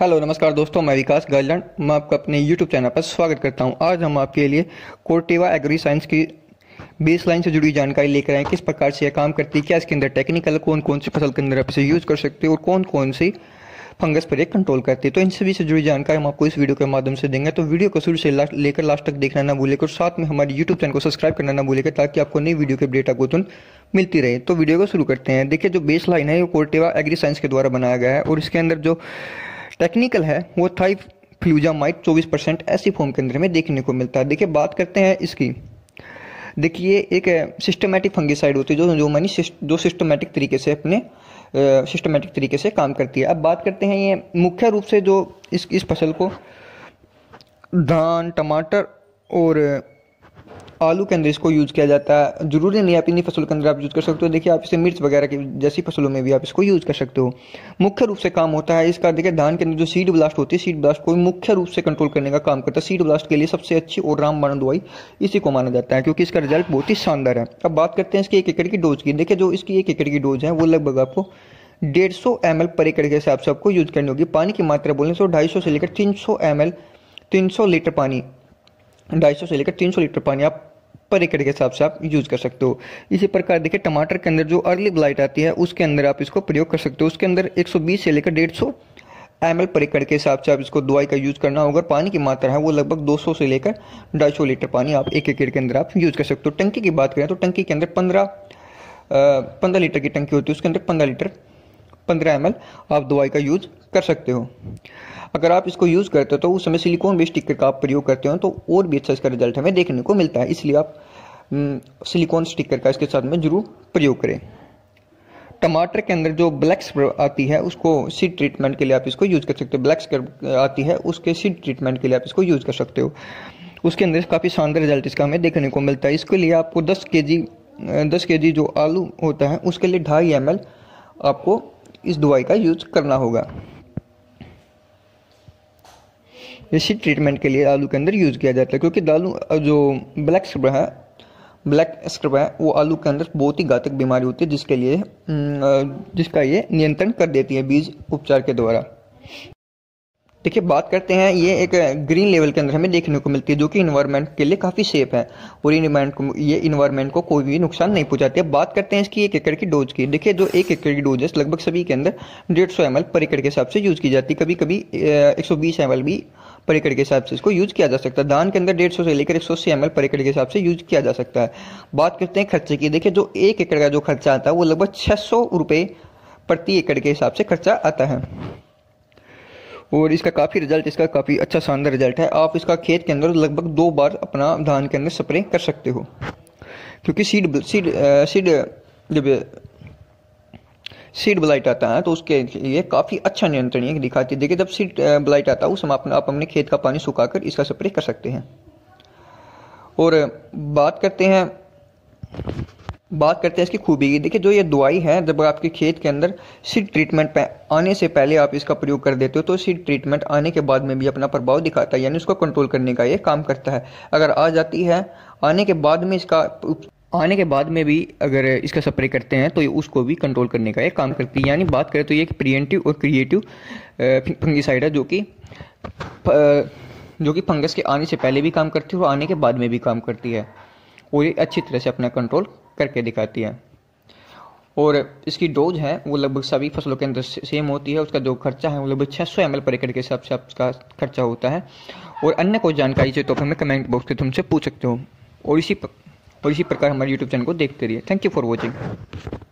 hello नमस्कार दोस्तों मैं विकास गर्लैंड मैं आपका अपने यूट्यूब चैनल पर स्वागत करता हूं आज हम आपके लिए कोर्टेवा एग्री साइंस की बेस लाइन से जुड़ी जानकारी लेकर आए किस प्रकार से यह काम करती है क्या इसके अंदर टेक्निकल कौन कौन सी फसल के अंदर आप इसे यूज़ कर सकते हैं और कौन कौन सी फंगस पर एक कंट्रोल करती है तो इन सभी से जुड़ी जानकारी हम आपको इस वीडियो के माध्यम से देंगे तो वीडियो को शुरू से लास्ट लेकर लास्ट तक देखना ना भूलेगा और साथ में हमारे यूट्यूब चैनल को सब्सक्राइब करना ना भूलेगा ताकि आपको नई वीडियो के डेटा को तुरंत मिलती रहे तो वीडियो को शुरू करते हैं देखिए जो बेस लाइन है वो कोर्टेवा एग्री साइंस के द्वारा बनाया गया है और इसके अंदर जो टेक्निकल है वो thifluzamide 24 percent SC form के अंदर में देखने को मिलता है देखिए बात करते हैं इसकी देखिए एक सिस्टमेटिक फंगिसाइड होती है जो जो मैंने जो सिस्टमेटिक तरीके से अपने सिस्टमेटिक तरीके से काम करती है अब बात करते हैं ये मुख्य रूप से जो इस इस फसल को धान टमाटर और आलू के अंदर इसको यूज़ किया जाता है ज़रूरी नहीं आप इन्हीं फसलों के अंदर आप यूज़ कर सकते हो देखिए आप इसे मिर्च वगैरह की जैसी फसलों में भी आप इसको यूज़ कर सकते हो मुख्य रूप से काम होता है इसका देखिए धान के अंदर जो सीड ब्लास्ट होती है सीड ब्लास्ट को मुख्य रूप से कंट्रोल करने का काम करता है सीड ब्लास्ट के लिए सबसे अच्छी और रामबाण दवाई इसी को माना जाता है क्योंकि इसका रिजल्ट बहुत ही शानदार है अब बात करते हैं इसकी एक एकड़ की डोज की देखिए जो इसकी एक एकड़ की डोज है वो लगभग आपको डेढ़ सौ एम एल पर एकड़ के हिसाब से आपको यूज करनी होगी पानी की मात्रा बोलने से तो ढाई सौ से लेकर तीन सौ एम एल तीन सौ लीटर पानी ढाई सौ से लेकर तीन सौ लीटर पानी आप पर एकड़ के हिसाब से आप यूज कर सकते हो इसी प्रकार देखिए टमाटर के अंदर जो अर्ली ब्लाइट आती है उसके अंदर आप इसको प्रयोग कर सकते हो उसके अंदर 120 से लेकर डेढ़ सौ एम एल पर एकड़ के हिसाब से आप इसको दवाई का यूज़ करना होगा पानी की मात्रा है वो लगभग 200 से लेकर ढाई लीटर पानी आप एक एकड़ के अंदर आप यूज़ कर सकते हो टंकी की बात करें तो टंकी के अंदर पंद्रह पंद्रह लीटर की टंकी होती है उसके अंदर पंद्रह लीटर पंद्रह एम आप दवाई का यूज़ कर सकते हो अगर आप इसको यूज़ करते हो तो उस समय सिलिकॉन बेस्ड स्टिकर का आप प्रयोग करते हो तो और भी अच्छा इसका रिजल्ट हमें देखने को मिलता है इसलिए आप सिलिकॉन हम्म, स्टिकर का इसके साथ में ज़रूर प्रयोग करें टमाटर के अंदर जो ब्लैक स्क्रब आती है उसको सीड ट्रीटमेंट के लिए आप इसको यूज़ कर सकते हो ब्लैक स्क्रब आती है उसके सीड ट्रीटमेंट के लिए आप इसको यूज़ कर सकते हो उसके अंदर काफ़ी शानदार रिजल्ट इसका हमें देखने को मिलता है इसके लिए आपको दस के जी दस के जो आलू होता है उसके लिए ढाई एम आपको इस दवाई का यूज करना होगा इसी ट्रीटमेंट के लिए आलू के अंदर यूज़ किया जाता है क्योंकि दालू जो ब्लैक स्क्रब है ब्लैक स्क्रब है वो आलू के अंदर बहुत ही घातक बीमारी होती है जिसके लिए जिसका ये नियंत्रण कर देती है बीज उपचार के द्वारा देखिए बात करते हैं ये एक ग्रीन लेवल के अंदर हमें देखने को मिलती है जो कि इन्वायरमेंट के लिए काफ़ी सेफ है और इन्वायरमेंट को ये इन्वायरमेंट को कोई भी नुकसान नहीं पहुंचाती है बात करते हैं इसकी एक एकड़ की डोज की देखिए जो एक एकड़ की डोजेस लगभग सभी के अंदर डेढ़ सौ एम पर एकड़ के हिसाब से यूज़ की जाती है कभी कभी एक सौ बीस एम भी पर एकड़ के हिसाब से इसको यूज किया जा सकता है धान के अंदर डेढ़ सौ से लेकर एक सौ अस्सी एम पर एकड़ के हिसाब से यूज किया जा सकता है बात करते हैं खर्चे की देखिए जो एक एकड़ का जो खर्चा आता है वो लगभग छः सौ रुपये प्रति एकड़ के हिसाब से खर्चा आता है और इसका काफ़ी रिजल्ट इसका काफ़ी अच्छा शानदार रिजल्ट है आप इसका खेत के अंदर लगभग दो बार अपना धान के अंदर स्प्रे कर सकते हो क्योंकि सीड सीड सीड जब सीड ब्लाइट आता है तो उसके लिए काफ़ी अच्छा नियंत्रण ये दिखाती है देखिए जब सीड ब्लाइट आता है उस समय आप अपने खेत का पानी सुखाकर इसका स्प्रे कर सकते हैं और बात करते हैं बात करते हैं इसकी खूबी की देखिए जो ये दवाई है जब आपके खेत के अंदर सीड ट्रीटमेंट आने से पहले आप इसका प्रयोग कर देते हो तो सीड ट्रीटमेंट आने के बाद में भी अपना प्रभाव दिखाता है यानी उसको कंट्रोल करने का ये काम करता है अगर आ जाती है आने के बाद में इसका आने के बाद में भी अगर इसका स्प्रे करते हैं तो ये उसको भी कंट्रोल करने का ये काम करती है यानी बात करें तो ये एक प्रियंटिव और क्रिएटिव फंगिसाइड है जो कि जो कि फंगस के आने से पहले भी काम करती है और आने के बाद में भी काम करती है और ये अच्छी तरह से अपना कंट्रोल करके दिखाती है और इसकी डोज है वो लगभग सभी फसलों के अंदर सेम होती है उसका जो खर्चा है वो लगभग छः सौ एम पर एकड़ के हिसाब से आपका खर्चा होता है और अन्य कोई जानकारी चाहिए तो हमें कमेंट बॉक्स के तुमसे पूछ सकते हो और इसी और इसी प्रकार हमारे यूट्यूब चैनल को देखते रहिए थैंक यू फॉर वॉचिंग